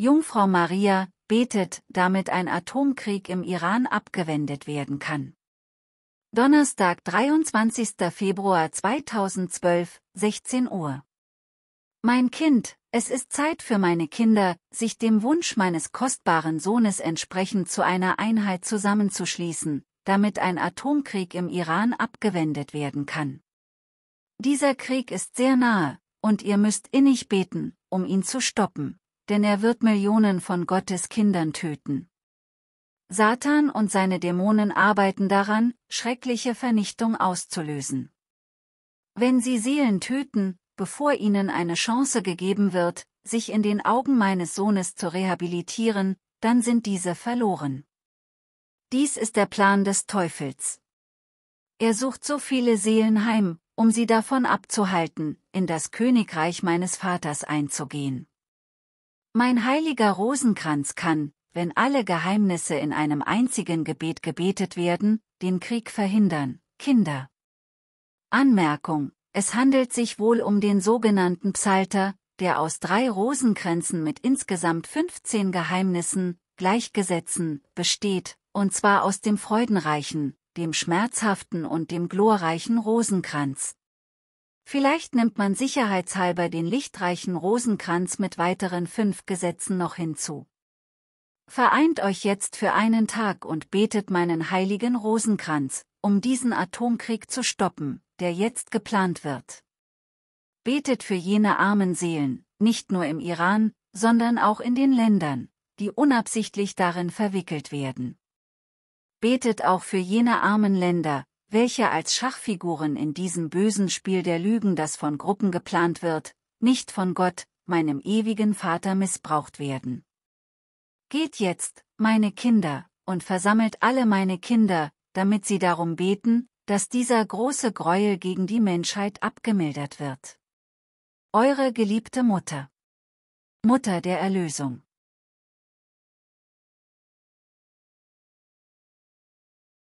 Jungfrau Maria, betet, damit ein Atomkrieg im Iran abgewendet werden kann. Donnerstag, 23. Februar 2012, 16 Uhr. Mein Kind, es ist Zeit für meine Kinder, sich dem Wunsch meines kostbaren Sohnes entsprechend zu einer Einheit zusammenzuschließen, damit ein Atomkrieg im Iran abgewendet werden kann. Dieser Krieg ist sehr nahe, und ihr müsst innig beten, um ihn zu stoppen denn er wird Millionen von Gottes Kindern töten. Satan und seine Dämonen arbeiten daran, schreckliche Vernichtung auszulösen. Wenn sie Seelen töten, bevor ihnen eine Chance gegeben wird, sich in den Augen meines Sohnes zu rehabilitieren, dann sind diese verloren. Dies ist der Plan des Teufels. Er sucht so viele Seelen heim, um sie davon abzuhalten, in das Königreich meines Vaters einzugehen. Mein heiliger Rosenkranz kann, wenn alle Geheimnisse in einem einzigen Gebet gebetet werden, den Krieg verhindern. Kinder. Anmerkung. Es handelt sich wohl um den sogenannten Psalter, der aus drei Rosenkränzen mit insgesamt 15 Geheimnissen, Gleichgesetzen, besteht, und zwar aus dem freudenreichen, dem schmerzhaften und dem glorreichen Rosenkranz. Vielleicht nimmt man sicherheitshalber den lichtreichen Rosenkranz mit weiteren fünf Gesetzen noch hinzu. Vereint euch jetzt für einen Tag und betet meinen heiligen Rosenkranz, um diesen Atomkrieg zu stoppen, der jetzt geplant wird. Betet für jene armen Seelen, nicht nur im Iran, sondern auch in den Ländern, die unabsichtlich darin verwickelt werden. Betet auch für jene armen Länder, welche als Schachfiguren in diesem bösen Spiel der Lügen, das von Gruppen geplant wird, nicht von Gott, meinem ewigen Vater missbraucht werden. Geht jetzt, meine Kinder, und versammelt alle meine Kinder, damit sie darum beten, dass dieser große Gräuel gegen die Menschheit abgemildert wird. Eure geliebte Mutter. Mutter der Erlösung.